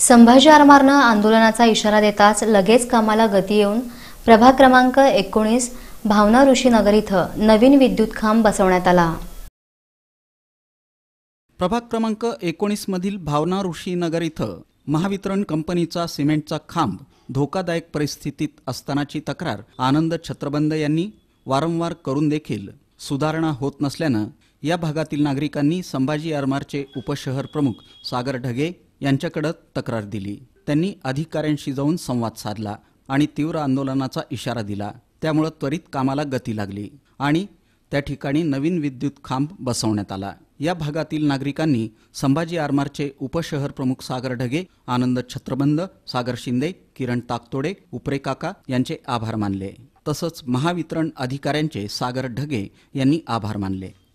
संभाजी आरमारनं आंदोलनाचा इशारा देताच लगेच कामाला गती येऊन प्रभाग क्रमांक एकोणीस भावना नगर इथं नवीन विद्युत खांब बसवण्यात आला प्रभाग क्रमांक एकोणीसमधील भावना नगर इथं महावितरण कंपनीचा सिमेंटचा खांब धोकादायक परिस्थितीत असतानाची तक्रार आनंद छत्रबंद यांनी वारंवार करून देखील सुधारणा होत नसल्यानं या भागातील नागरिकांनी संभाजी आरमारचे उपशहर प्रमुख सागर ढगे यांच्याकडे तक्रार दिली त्यांनी अधिकाऱ्यांशी जाऊन संवाद साधला आणि तीव्र आंदोलनाचा इशारा दिला त्यामुळे त्वरित कामाला गती लागली आणि त्या ठिकाणी नवीन विद्युत खांब बसवण्यात आला या भागातील नागरिकांनी संभाजी आरमारचे उपशहर प्रमुख सागर ढगे आनंद छत्रबंद सागर शिंदे किरण ताकतोडे उपरे काका यांचे आभार मानले तसंच महावितरण अधिकाऱ्यांचे सागर ढगे यांनी आभार मानले